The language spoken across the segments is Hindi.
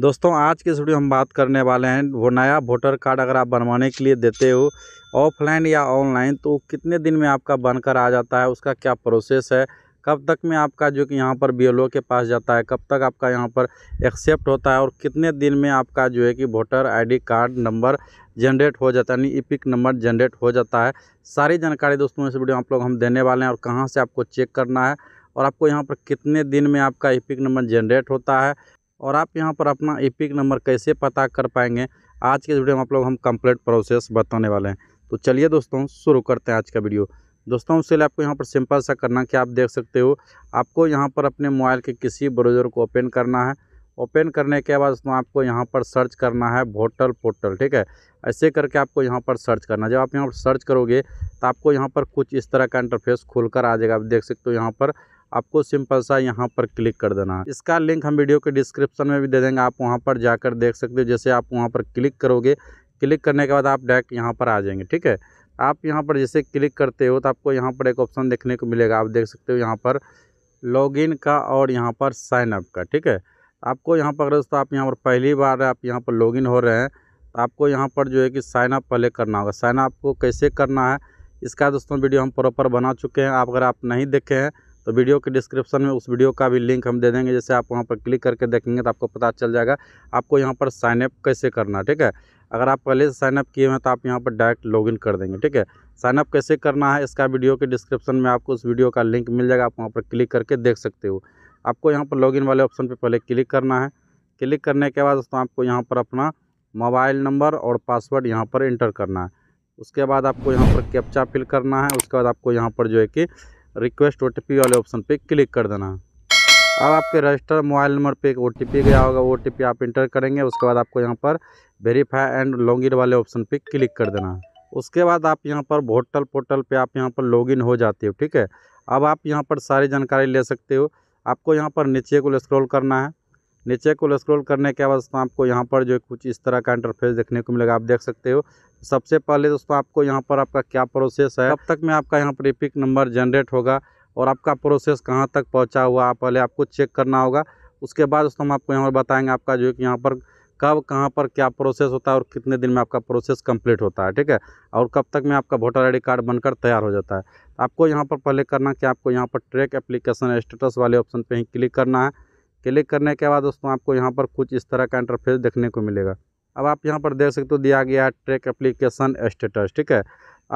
दोस्तों आज के वीडियो हम बात करने वाले हैं वो नया वोटर कार्ड अगर आप बनवाने के लिए देते हो ऑफलाइन या ऑनलाइन तो कितने दिन में आपका बनकर आ जाता है उसका क्या प्रोसेस है कब तक में आपका जो कि यहाँ पर बी के पास जाता है कब तक आपका यहाँ पर एक्सेप्ट होता है और कितने दिन में आपका जो है कि voter ID card number generate हो जाता है यानी इपिक नंबर जनरेट हो जाता है सारी जानकारी दोस्तों इस वीडियो आप लोग हम देने वाले हैं और कहाँ से आपको चेक करना है और आपको यहाँ पर कितने दिन में आपका इपिक नंबर जनरेट होता है और आप यहाँ पर अपना एपिक नंबर कैसे पता कर पाएंगे आज के वीडियो में आप लोग हम कंप्लीट प्रोसेस बताने वाले हैं तो चलिए दोस्तों शुरू करते हैं आज का वीडियो दोस्तों उससे लिए आपको यहाँ पर सिंपल सा करना कि आप देख सकते हो आपको यहाँ पर अपने मोबाइल के किसी ब्राउज़र को ओपन करना है ओपन करने के बाद दोस्तों आपको यहाँ पर सर्च करना है वोटल पोर्टल ठीक है ऐसे करके आपको यहाँ पर सर्च करना है जब आप यहाँ पर सर्च करोगे तो आपको यहाँ पर कुछ इस तरह का इंटरफेस खुल आ जाएगा आप देख सकते हो यहाँ पर आपको सिंपल सा यहाँ पर क्लिक कर देना है इसका लिंक हम वीडियो के डिस्क्रिप्शन में भी दे देंगे आप वहाँ पर जाकर देख सकते हो जैसे आप वहाँ पर क्लिक करोगे क्लिक करने के बाद आप डायरेक्ट यहाँ पर आ जाएंगे ठीक है आप यहाँ पर जैसे क्लिक करते हो तो आपको यहाँ पर एक ऑप्शन देखने को मिलेगा आप देख सकते हो यहाँ पर लॉगिन का और यहाँ पर साइनअप का ठीक है आपको यहाँ पर दोस्तों आप यहाँ पर पहली बार आप यहाँ पर लॉगिन हो रहे हैं तो आपको यहाँ पर जो है कि साइनअप पहले करना होगा साइनअप को कैसे करना है इसका दोस्तों वीडियो हम प्रॉपर बना चुके हैं आप अगर आप नहीं देखे हैं तो वीडियो के डिस्क्रिप्शन में उस वीडियो का भी लिंक हम दे देंगे जैसे आप वहाँ पर क्लिक करके देखेंगे तो आपको पता चल जाएगा आपको यहाँ पर साइनअप कैसे करना ठीक है अगर आप पहले से साइनअप किए हैं तो आप यहाँ पर डायरेक्ट लॉगिन कर देंगे ठीक है साइनअप कैसे करना है इसका वीडियो के डिस्क्रिप्शन में आपको उस वीडियो का लिंक मिल जाएगा आप वहाँ पर क्लिक करके देख सकते हो आपको यहाँ पर लॉगिन वाले ऑप्शन पर पहले क्लिक करना है क्लिक करने के बाद दोस्तों आपको यहाँ पर अपना मोबाइल नंबर और पासवर्ड यहाँ पर इंटर करना है उसके बाद आपको यहाँ पर कैप्चा फिल करना है उसके बाद आपको यहाँ पर जो है कि रिक्वेस्ट ओ वाले ऑप्शन पर क्लिक कर देना अब आपके रजिस्टर मोबाइल नंबर पे एक ओ गया होगा ओ आप इंटर करेंगे उसके बाद आपको यहाँ पर वेरीफाई एंड लॉगिन वाले ऑप्शन पे क्लिक कर देना उसके बाद आप यहाँ पर होटल पोर्टल पे आप यहाँ पर लॉगिन हो जाते हो ठीक है अब आप यहाँ पर सारी जानकारी ले सकते हो आपको यहाँ पर नीचे को स्क्रॉल करना है नीचे को स्क्रॉल करने के बाद दोस्तों आपको यहाँ पर जो कुछ इस तरह का इंटरफेस देखने को मिलेगा आप देख सकते हो सबसे पहले दोस्तों आपको यहाँ पर आपका क्या प्रोसेस है कब तक में आपका यहाँ पर इपिक नंबर जनरेट होगा और आपका प्रोसेस कहाँ तक पहुँचा हुआ पहले आपको चेक करना होगा उसके बाद दोस्तों हम आपको यहाँ पर बताएंगे आपका जो कि यहाँ पर कब कहाँ पर क्या प्रोसेस होता है और कितने दिन में आपका प्रोसेस कंप्लीट होता है ठीक है और कब तक में आपका वोटर आई कार्ड बनकर तैयार हो जाता है आपको यहाँ पर पहले करना कि आपको यहाँ पर ट्रैक एप्लीकेशन स्टेटस वाले ऑप्शन पर ही क्लिक करना है क्लिक करने के बाद दोस्तों आपको यहाँ पर कुछ इस तरह का इंटरफेस देखने को मिलेगा अब आप यहाँ पर देख सकते हो दिया गया है ट्रैक एप्लीकेशन स्टेटस ठीक है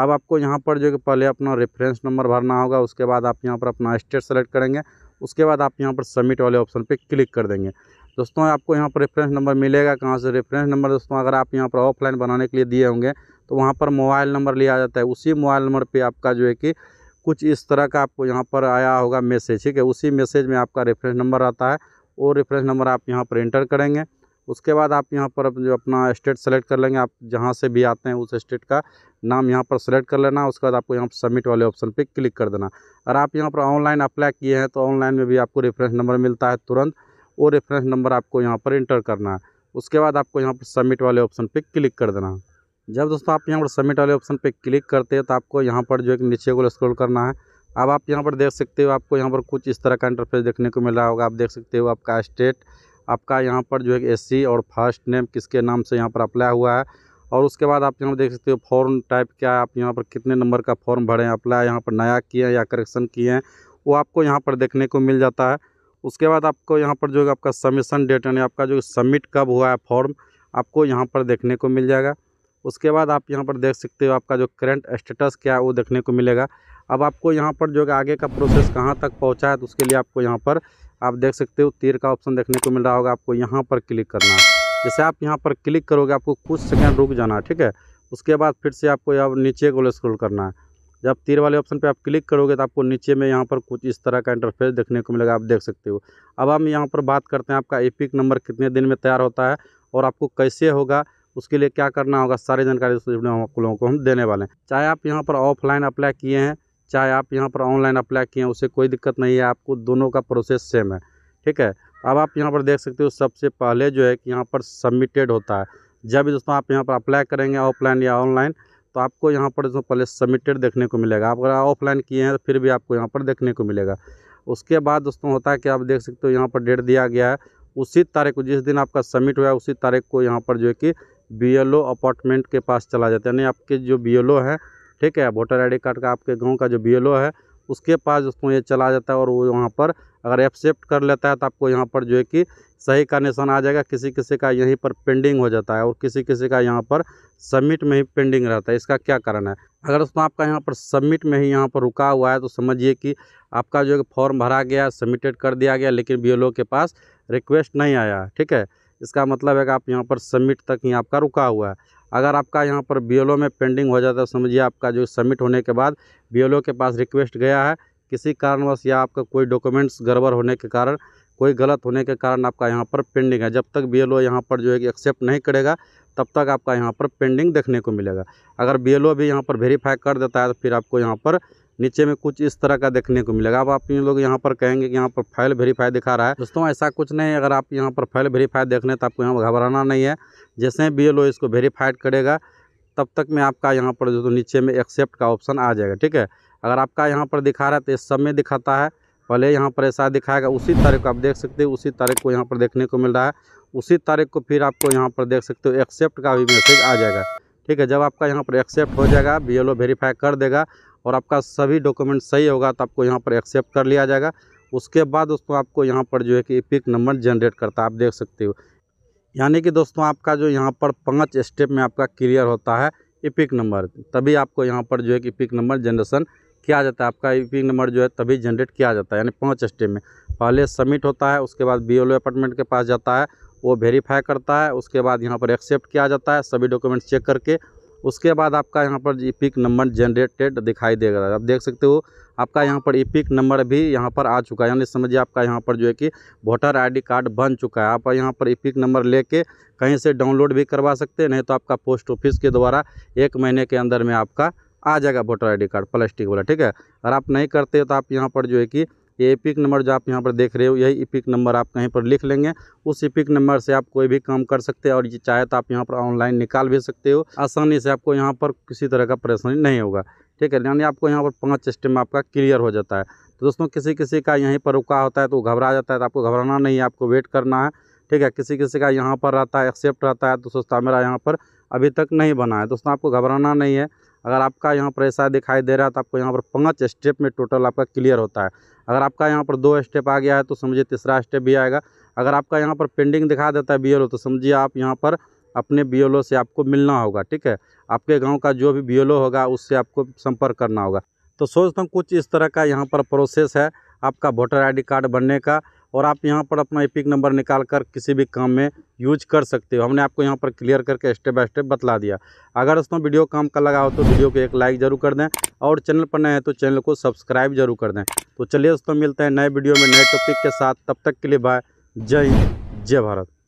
अब आपको यहाँ पर जो कि पहले अपना रेफरेंस नंबर भरना होगा उसके बाद आप यहाँ पर अपना स्टेट सेलेक्ट करेंगे उसके बाद आप यहाँ पर सबमिट वाले ऑप्शन पर क्लिक कर देंगे दोस्तों आपको यहाँ पर रेफरेंस नंबर मिलेगा कहाँ से रेफरेंस नंबर दोस्तों अगर आप यहाँ पर ऑफलाइन बनाने के लिए दिए होंगे तो वहाँ पर मोबाइल नंबर लिया जाता है उसी मोबाइल नंबर पर आपका जो है कि कुछ इस तरह का आपको यहाँ पर आया होगा मैसेज ठीक है उसी मैसेज में आपका रेफरेंस नंबर आता है वो रेफरेंस नंबर आप यहाँ पर इंटर करेंगे उसके बाद आप यहाँ पर जो अपना स्टेट सेलेक्ट कर लेंगे आप जहाँ से भी आते हैं उस स्टेट का नाम यहाँ पर सेलेक्ट कर लेना उसके बाद आपको यहाँ पर सबमिट वाले ऑप्शन पे क्लिक कर देना और आप यहाँ पर ऑनलाइन अप्लाई किए हैं तो ऑनलाइन में भी आपको रेफरेंस नंबर मिलता है तुरंत वो रेफरेंस नंबर आपको यहाँ पर इंटर करना है उसके बाद आपको यहाँ पर सबमिट वाले ऑप्शन पर क्लिक कर देना जब दोस्तों आप यहाँ पर सबमिट वाले ऑप्शन पर क्लिक करते हैं तो आपको यहाँ पर जो एक नीचे को स्क्रॉल करना है अब आप यहाँ पर देख सकते हो आपको यहाँ पर कुछ इस तरह का इंटरफेस देखने को मिल रहा होगा आप देख सकते हो आपका स्टेट आपका यहाँ पर जो है सी और फर्स्ट नेम किसके नाम से यहाँ पर अप्लाई हुआ है और उसके बाद आप यहाँ पर देख सकते हो फॉर्म टाइप क्या है आप यहाँ पर कितने नंबर का फॉर्म भरें अप्लाई यहाँ पर नया किए हैं या करेक्शन किए हैं वो आपको यहाँ पर देखने को मिल जाता है उसके बाद आपको यहाँ पर जो है आपका सबमिशन डेट यानी आपका जो सबमिट कब हुआ है फॉर्म आपको यहाँ पर देखने को मिल जाएगा उसके बाद आप यहाँ पर देख सकते हो आपका जो करंट स्टेटस क्या है वो देखने को मिलेगा अब आपको यहाँ पर जो आगे का प्रोसेस कहाँ तक पहुँचा है तो उसके लिए आपको यहाँ पर आप देख सकते हो तीर का ऑप्शन देखने को मिल रहा होगा आपको यहाँ पर क्लिक करना है जैसे आप यहाँ पर क्लिक करोगे आपको कुछ सेकेंड रुक जाना है ठीक है उसके बाद फिर से आपको यहाँ नीचे को स्क्रोल करना है जब तीर वाले ऑप्शन पे आप क्लिक करोगे तो आपको नीचे में यहाँ पर कुछ इस तरह का इंटरफेस देखने को मिलेगा आप देख सकते हो अब हम यहाँ पर बात करते हैं आपका एपिक नंबर कितने दिन में तैयार होता है और आपको कैसे होगा उसके लिए क्या करना होगा सारी जानकारी हम आप लोगों को हम देने वाले हैं चाहे आप यहाँ पर ऑफलाइन अप्लाई किए हैं चाहे आप यहाँ पर ऑनलाइन अप्लाई किए हैं उसे कोई दिक्कत नहीं है आपको दोनों का प्रोसेस सेम है ठीक है अब आप यहाँ पर देख सकते हो सबसे पहले जो है कि यहाँ पर सबमिटेड होता है जब भी दोस्तों आप यहाँ पर अप्लाई करेंगे ऑफलाइन या ऑनलाइन तो आपको यहाँ पर दोस्तों पहले सबमिटेड देखने को मिलेगा आप अगर ऑफलाइन किए हैं तो फिर भी आपको यहाँ पर देखने को मिलेगा उसके बाद दोस्तों होता है कि आप देख सकते हो यहाँ पर डेट दिया गया है उसी तारीख को जिस दिन आपका सबमिट हुआ है उसी तारीख को यहाँ पर जो है कि बी अपार्टमेंट के पास चला जाता है यानी आपके जो बी एल हैं ठीक है वोटर आई कार्ड का आपके गाँव का जो बी है उसके पास उसको ये चला जाता है और वो वहाँ पर अगर एक्सेप्ट कर लेता है तो आपको यहाँ पर जो है कि सही का निशान आ जाएगा किसी किसी का यहीं पर पेंडिंग हो जाता है और किसी किसी का यहाँ पर सबमिट में ही पेंडिंग रहता है इसका क्या कारण है अगर उसमें आपका यहाँ पर सबमिट में ही यहाँ पर रुका हुआ है तो समझिए कि आपका जो है फॉर्म भरा गया सबमिटेड कर दिया गया लेकिन बी के पास रिक्वेस्ट नहीं आया ठीक है इसका मतलब है कि आप यहाँ पर सबमिट तक ही आपका रुका हुआ है अगर आपका यहाँ पर बी में पेंडिंग हो जाता है समझिए आपका जो सबमिट होने के बाद बी के पास रिक्वेस्ट गया है किसी कारणवश या आपका कोई डॉक्यूमेंट्स गड़बड़ होने के कारण कोई गलत होने के कारण आपका यहाँ पर पेंडिंग है जब तक बी एल यहाँ पर जो है कि एक्सेप्ट नहीं करेगा तब तक आपका यहाँ पर पेंडिंग देखने को मिलेगा अगर बी एल भी यहाँ पर वेरीफाई कर देता है तो फिर आपको यहाँ पर नीचे में कुछ इस तरह का देखने को मिलेगा अब आप इन लोग यहाँ पर कहेंगे कि यहाँ पर फाइल वेरीफाई दिखा रहा है दोस्तों ऐसा कुछ नहीं अगर आप यहाँ पर फाइल वेरीफाई देख लें तो आपको यहाँ घबराना नहीं है जैसे बी इसको वेरीफाइड करेगा तब तक में आपका यहाँ पर जो तो नीचे में एक्सेप्ट का ऑप्शन आ जाएगा ठीक है अगर आपका यहाँ पर दिखा रहा है तो इस सब में दिखाता है पहले यहाँ पर ऐसा दिखाएगा उसी तारीख को आप देख सकते हो उसी तारीख को यहाँ पर देखने को मिल रहा है उसी तारीख को फिर आपको यहाँ पर देख सकते हो एक्सेप्ट का भी मैसेज आ जाएगा ठीक है जब आपका यहाँ पर एक्सेप्ट हो जाएगा बी एल वेरीफाई कर देगा और आपका सभी डॉक्यूमेंट सही होगा तो आपको यहाँ पर एक्सेप्ट कर लिया जाएगा उसके बाद दोस्तों आपको यहाँ पर जो है कि पिक नंबर जनरेट करता है आप देख सकते हो यानी कि दोस्तों आपका जो यहाँ पर पाँच स्टेप में आपका क्लियर होता है इपिक नंबर तभी आपको यहाँ पर जो है कि पिक नंबर जनरेशन किया जाता है आपका पिक नंबर जो है तभी जनरेट किया जाता है यानी पाँच स्टेप में पहले सबमिट होता है उसके बाद बी एल अपार्टमेंट के पास जाता है वो वेरीफाई करता है उसके बाद यहाँ पर एक्सेप्ट किया जाता है सभी डॉक्यूमेंट्स चेक करके उसके बाद आपका यहाँ पर ई पिक नंबर जनरेटेड दिखाई दे रहा है आप देख सकते हो आपका यहाँ पर ई पिक नंबर भी यहाँ पर आ चुका है यानी समझिए आपका यहाँ पर जो है कि वोटर आईडी कार्ड बन चुका है आप यहाँ पर ई पिक नंबर लेके कहीं से डाउनलोड भी करवा सकते हैं नहीं तो आपका पोस्ट ऑफिस के द्वारा एक महीने के अंदर में आपका आ जाएगा वोटर आई कार्ड प्लास्टिक वाला ठीक है अगर आप नहीं करते तो आप यहाँ पर जो है कि ये पिक नंबर जो आप यहाँ पर देख रहे हो यही पिक नंबर आप कहीं पर लिख लेंगे उस पिक नंबर से आप कोई भी काम कर सकते हैं और ये चाहे तो आप यहाँ पर ऑनलाइन निकाल भी सकते हो आसानी से आपको यहाँ पर किसी तरह का परेशानी नहीं होगा ठीक है यानी आपको यहाँ पर पाँच स्टेम आपका क्लियर हो जाता है तो दोस्तों किसी किसी का यहीं पर रुका होता है तो घबरा जाता है तो आपको घबराना नहीं है आपको वेट करना है ठीक है किसी किसी का यहाँ पर रहता है एक्सेप्ट रहता है तो सोचता मेरा यहाँ पर अभी तक नहीं बना है दोस्तों आपको घबराना नहीं है अगर आपका यहाँ पर ऐसा दिखाई दे रहा है तो आपको यहाँ पर पाँच स्टेप में टोटल आपका क्लियर होता है अगर आपका यहाँ पर दो स्टेप आ गया है तो समझिए तीसरा स्टेप भी आएगा अगर आपका यहाँ पर पेंडिंग दिखा देता है बी तो समझिए आप यहाँ पर अपने बी से आपको मिलना होगा ठीक है आपके गाँव का जो भी बी होगा उससे आपको संपर्क करना होगा तो सोचता हूँ कुछ इस तरह का यहाँ पर प्रोसेस है आपका वोटर आईडी कार्ड बनने का और आप यहाँ पर अपना एपिक नंबर निकाल कर किसी भी काम में यूज कर सकते हो हमने आपको यहाँ पर क्लियर करके स्टेप बाय स्टेप बतला दिया अगर दोस्तों वीडियो काम का लगा हो तो वीडियो को एक लाइक ज़रूर कर दें और चैनल पर नए हैं तो चैनल को सब्सक्राइब जरूर कर दें तो चलिए दोस्तों मिलते हैं नए वीडियो में नए टॉपिक के साथ तब तक के लिए बाय जय हिंद जय भारत